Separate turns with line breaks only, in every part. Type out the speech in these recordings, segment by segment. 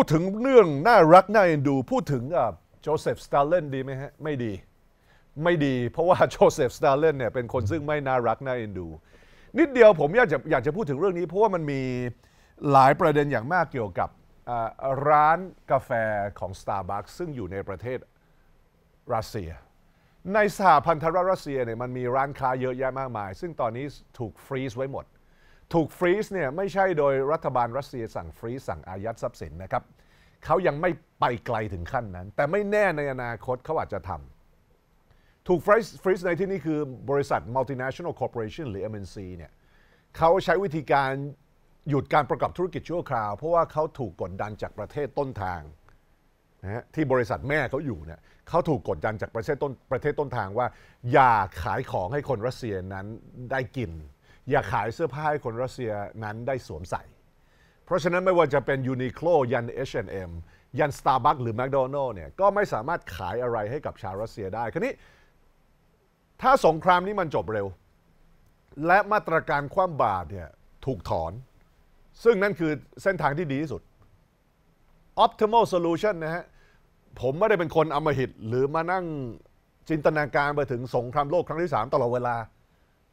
พูดถึงเรื่องน่ารักน่าเอ็นดู พูดถึงโจเซฟสตาเลนดีไหมฮะไม่ดีไม่ดี เพราะว่าโจเซฟสตาเลนเนี่ยเป็นคนซึ่งไม่น่ารักน่าเอ็นดูนิดเดียวผมอยากจะอยากจะพูดถึงเรื่องนี้ เพราะว่ามันมีหลายประเด็นอย่างมากเกี่ยวกับร้านกาแฟของ Starbucks ซึ่งอยู่ในประเทศรัสเซีย ในสหพันธรัฐรัสเซียเนี่ยมันมีร้านค้าเยอะแยะมากมาย ซึ่งตอนนี้ถูกฟรีซไว้หมดถูกฟรีซเนี่ยไม่ใช่โดยรัฐบาลรัสเซียสั่งฟรีซสั่งอายัดทรัพย์สินนะครับเขายังไม่ไปไกลถึงขั้นนั้น แต่ไม่แน่ในอนาคตเขาอาจจะทำถูกฟรีซในที่นี้คือบริษัท multinational corporation หรือ MNC เนี่ยเขาใช้วิธีการหยุดการประกอบธุรกิจชั่วคราว เพราะว่าเขาถูกกดดันจากประเทศต้นทางนะที่บริษัทแม่เขาอยู่เนี่ยเขาถูกกดดันจากประเทศต้นประเทศต้นทางว่า อย่าขายของให้คนรัสเซียนั้นได้กินอย่าขายเสื้อผ้าให้คนรัสเซียนั้นได้สวมใส่ เพราะฉะนั้นไม่ว่าจะเป็นยูนิโคลยัน H&M ยัน Starbucks หรือ McDonald เนี่ย ก็ไม่สามารถขายอะไรให้กับชาวรัสเซียได้คันนี้ ถ้าสงครามนี้มันจบเร็ว และมาตรการคว่ำบาตรเนี่ยถูกถอน ซึ่งนั่นคือเส้นทางที่ดีที่สุด optimal solution นะฮะผมไม่ได้เป็นคนอมหิต หรือมานั่งจินตนาการไปถึงสงครามโลกครั้งที่3ตลอดเวลา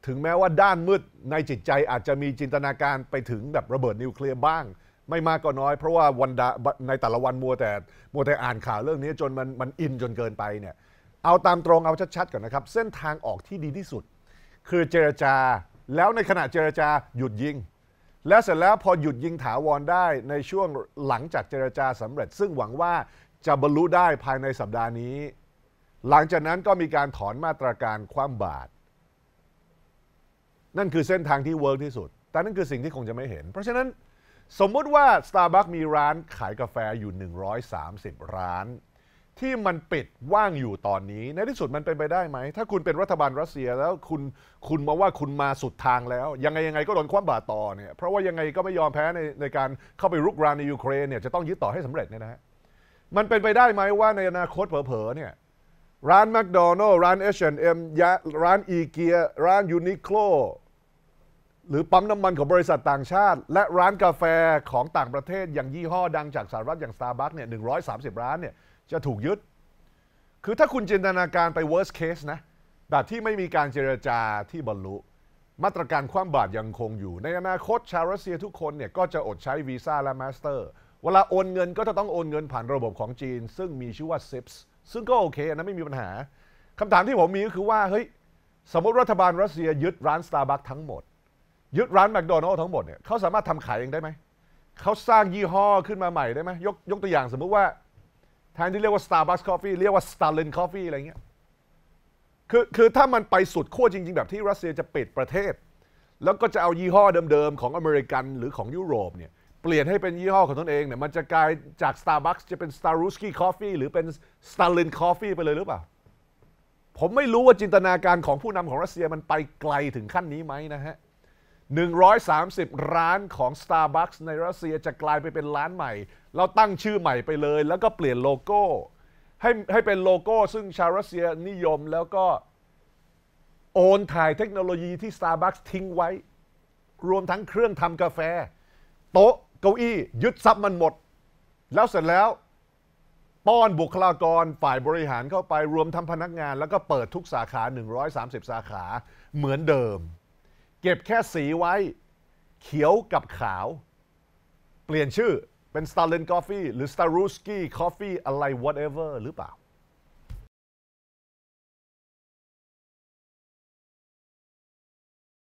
ถึงแม้ว่าด้านมืดในจิตใจอาจจะมีจินตนาการไปถึงแบบระเบิดนิวเคลียร์บ้าง ไม่มากก็น้อยเพราะว่าวันดาในแต่ละวันมัวแต่มัวแต่อ่านข่าวเรื่องนี้จนมันมันอินจนเกินไปเนี่ยเอาตามตรงเอาชัดๆก่อนนะครับ เส้นทางออกที่ดีที่สุด คือเจรจาแล้วในขณะเจรจาหยุดยิงและเสร็จแล้วพอหยุดยิงถาวรได้ในช่วงหลังจากเจรจาสำเร็จ ซึ่งหวังว่าจะบรรลุได้ภายในสัปดาห์นี้ หลังจากนั้นก็มีการถอนมาตรการคว่ำบาตรนั่นคือเส้นทางที่เวิร์กที่สุด แต่นั่นคือสิ่งที่คงจะไม่เห็น เพราะฉะนั้นสมมุติว่า Starbucks มีร้านขายกาแฟอยู่ 130 ร้าน ที่มันปิดว่างอยู่ตอนนี้ในที่สุดมันเป็นไปได้ไหม ถ้าคุณเป็นรัฐบาลรัสเซียแล้วคุณคุณมาว่าคุณมาสุดทางแล้ว ยังไงยังไงก็โดนคว่ำบาตรต่อเนี่ยเพราะว่ายังไงก็ไม่ยอมแพ้ในในการเข้าไปรุกรานในยูเครนเนี่ยจะต้องยึดต่อให้สำเร็จเนี่ยนะฮะมันเป็นไปได้ไหมว่าในอนาคตเผลอๆ เนี่ยร้านแมคโดนัลล์ร้าน็มร้านอีเกียร้านยูนิโคลหรือปั๊มน้ำมันของบริษัทต่างชาติ และร้านกาแฟของต่างประเทศอย่างยี่ห้อดังจากสหรัฐ อย่างสตาร์บัคเนี่ย130 ร้านเนี่ยจะถูกยึด คือถ้าคุณจินตนาการไป worst case นะ แบบที่ไม่มีการเจรจาที่บรรลุ มาตรการคว่ำบาตรยังคงอยู่ ในอนาคตชาวรัสเซียทุกคนเนี่ยก็จะอดใช้วีซ่าและมาสเตอร์ เวลาโอนเงินก็จะต้องโอนเงินผ่านระบบของจีน ซึ่งมีชื่อว่า SIPS ซึ่งก็โอเคนะไม่มีปัญหาคำถามที่ผมมีก็คือว่า เฮ้ย สมมติรัฐบาลรัสเซียยึดร้านสตาร์บัคทั้งหมดยึดร้านแมคโดนัลล์ทั้งหมดเนี่ยเขาสามารถทำขายเองได้ไหมเขาสร้างยี่ห้อขึ้นมาใหม่ได้ไหมยกยกตัวอย่างสมมุติว่าแทนที่เรียกว่า Starbucks Coffee เรียกว่า Stalin Coffee อะไรเงี้ยคือคือถ้ามันไปสุดขั้วจริงๆ แบบที่รัสเซียจะปิดประเทศ แล้วก็จะเอายี่ห้อเดิมๆ ของอเมริกันหรือของยุโรปเนี่ยเปลี่ยนให้เป็นยี่ห้อของตนเองเนี่ยมันจะกลายจาก Starbucks จะเป็น Staruski Coffee หรือเป็น Stalin Coffee ไปเลยหรือเปล่าผมไม่รู้ว่าจินตนาการของผู้นำของรัสเซียมันไปไกลถึงขั้นนี้ไหมนะฮะ130 ร้านของ Starbucks ในรัสเซียจะกลายไปเป็นร้านใหม่ เราตั้งชื่อใหม่ไปเลย แล้วก็เปลี่ยนโลโก้ ให้ให้เป็นโลโก้ซึ่งชาวรัสเซียนิยมแล้วก็ โอนถ่ายเทคโนโลยีที่ Starbucks ทิ้งไว้ รวมทั้งเครื่องทำกาแฟ โต๊ะเก้าอี้ ยึดทรัพย์มันหมด แล้วเสร็จแล้วป้อนบุคลากรฝ่ายบริหารเข้าไปรวมทั้งพนักงาน แล้วก็เปิดทุกสาขา130สาขาเหมือนเดิมเก็บแค่สีไว้ เขียวกับขาว เปลี่ยนชื่อเป็น Stalin Coffee หรือ Staruski Coffee อะไร whatever หรือเปล่า